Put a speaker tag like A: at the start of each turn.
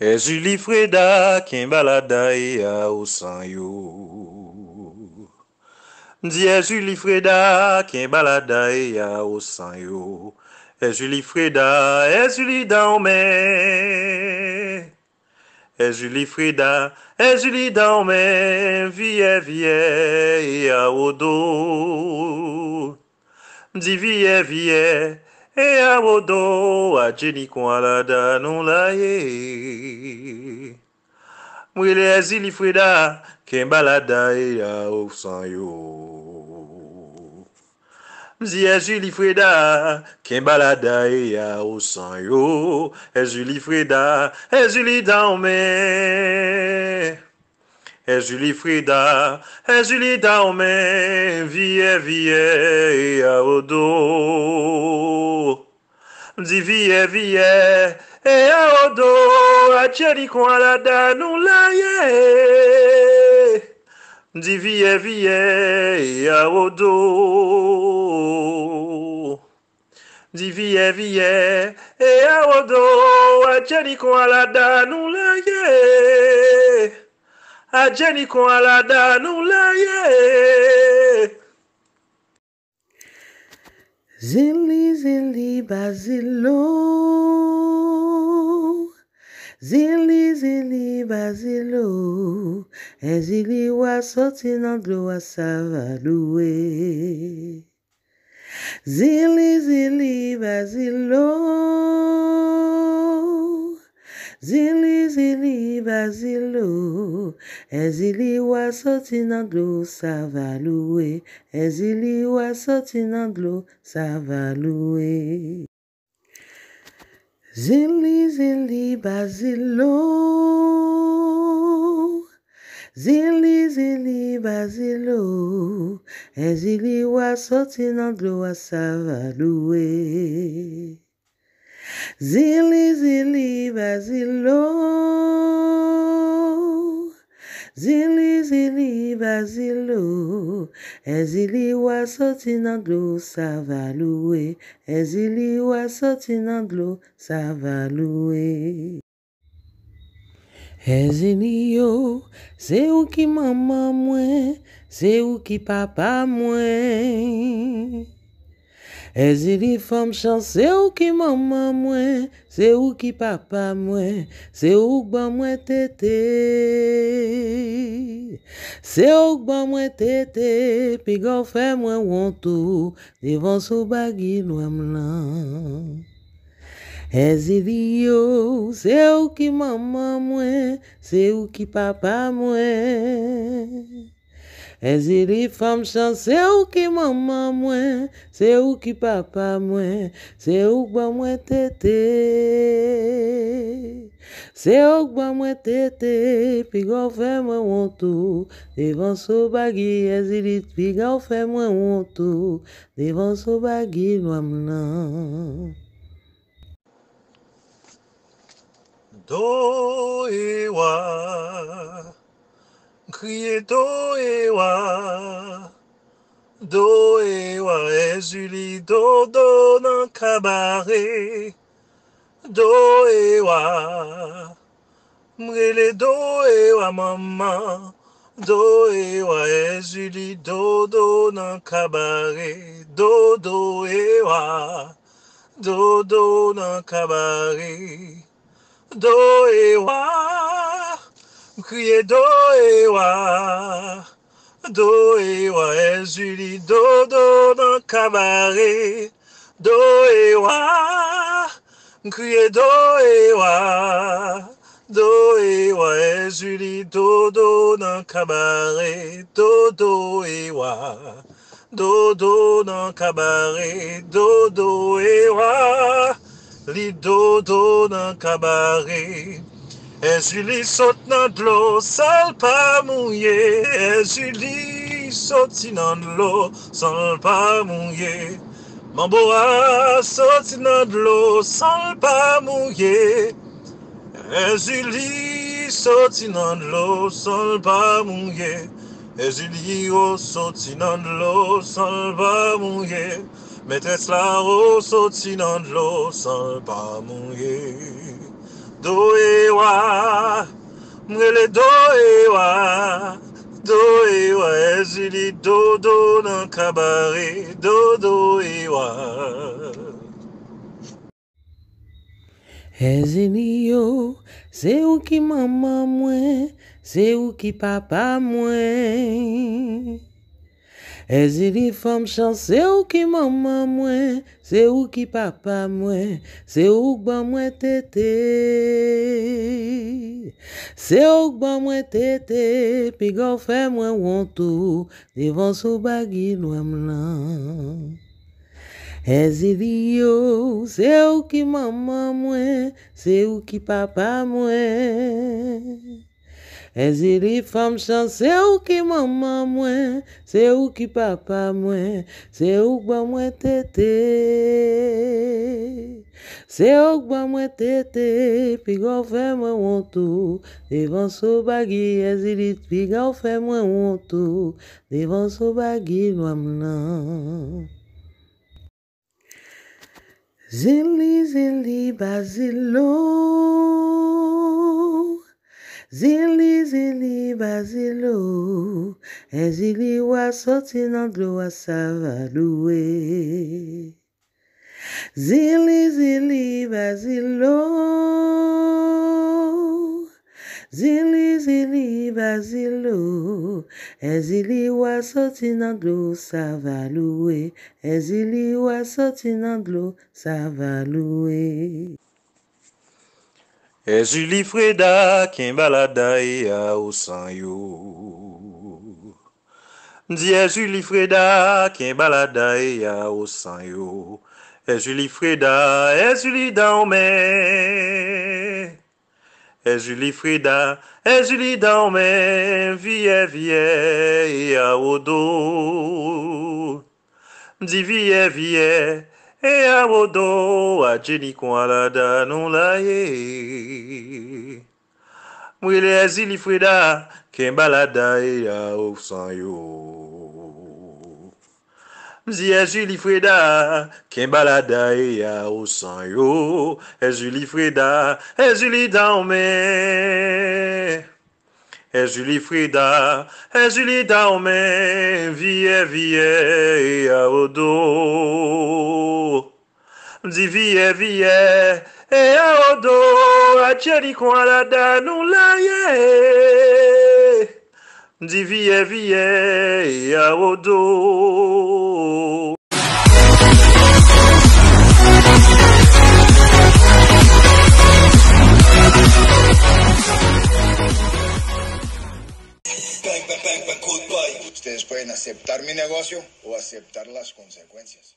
A: E juli freda, ken balada e a osanyo. Di e juli freda, ken balada e a osanyo. E juli freda, e juli da omen. E juli freda, e juli da omen. Viye, viye, e a odo. Di viye, viye. E a vodo, a geni kwa la da nou la ye, mwile e zili freda, kemba la da e ya ou san yo. Mzi e zili freda, kemba la da e ya ou san yo, e zili freda, e zili da ou men. Ezuli Frida, Ezuli Daume, vie vie aodo. Mzi vie vie aodo, acheri kwa la danu la ye. Mzi vie vie aodo. Mzi vie vie aodo, acheri kwa la danu la ye. ajẹ́ni kan aládàánú láyé.
B: zili zili bazilo zili zili bazilo ezili wasoti nando wasavalue zili zili bazilo. Zili zili bazilou, e zili wwa soti nan glou savalou e. Zili zili bazilou, e zili wwa soti nan glou savalou e. Zili zili bazilo, zili zili bazilo, e zili wa soti nan glou sa valou e, e zili wa soti nan glou sa valou e. E zili yo, ze ou ki mama mwen, ze ou ki papa mwen. E zili fam chan, se ou ki maman mwen, se ou ki papa mwen, se ou k'ba mwen tete, se ou k'ba mwen tete, pi gwa fè mwen wonto, se vansou bagi lwem lan. E zili yo, se ou ki maman mwen, se ou ki papa mwen. E zili fam chan, se ou ki maman mwen, se ou ki papa mwen, se ou kwa mwen tete. Se ou kwa mwen tete, pi gwa ou fe mwen wonto, se van sou bagi, e zili pi gwa ou fe mwen wonto, se van sou bagi,
A: doi e, wak. crié do ewa, do ewa ezuli do do nan kabare, do ewa, mrele do ewa mama, do ewa ezuli do do nan kabare, do do ewa, do do nan kabare, do ewa. Doéwa et Julie Do Do dans cabaret, Doewa, Doéwa et Julie Do Do dans cabaret, Dodo Do Do dans cabaret, dodo ewa, li Do dans cabaret, E Juliet sa patent lou audit pe mwenye. Mwenge a sa patent lou audit pe mwenye. E Juliet sa patent lou audit pe mwenye. E Juliet sa patent lou audit pe mwenye. Mwenge a sa patent lou audit pe mwenye. Do ewa, mwele do ewa, do ewa, e zili do do nan kabari, do do ewa.
B: E zili yo, ze ou ki mama mwen, ze ou ki papa mwen. E zili fam chan, se ou ki mama mwen, se ou ki papa mwen, se ou k ba mwen tete, se ou k ba mwen tete, pi gwa ou fe mwen wonto, divan sou bagi lwem lan. E zili yo, se ou ki mama mwen, se ou ki papa mwen. E zili fam chan, se ou ki maman mwen, se ou ki papa mwen, se ou kwa mwen tete, se ou kwa mwen tete, pi gwa ou fe mwen wonto, se vansou bagi, e zili pi gwa ou fe mwen wonto, se vansou bagi, lwam nan. Zili zili bazilon Zili zili bazilo, e zili wa sotin an glou sa valou e. Zili zili bazilo, e zili wa sotin an glou sa valou e.
A: E juli freda, ken balada e a osanyo. Di e juli freda, ken balada e a osanyo. E juli freda, e juli da omen. E juli freda, e juli da omen. Viye, viye, e a odo. Di viye, viye, e a odo. E, e a vodo a geni kwa la da nou la ye, mwile e zili freda, kemba la da e ya ou san yo. Mzi e zili freda, kemba la da e ya ou san yo, e zili freda, e zili da ou men. É Julie Frida, é Julie Daume, vie, vie, à Odo. Dis vie, vie, et a Odo, à Thierry Koualada, nous l'aïe. Dis vie, vie, à Odo. aceptar mi negocio o aceptar las consecuencias.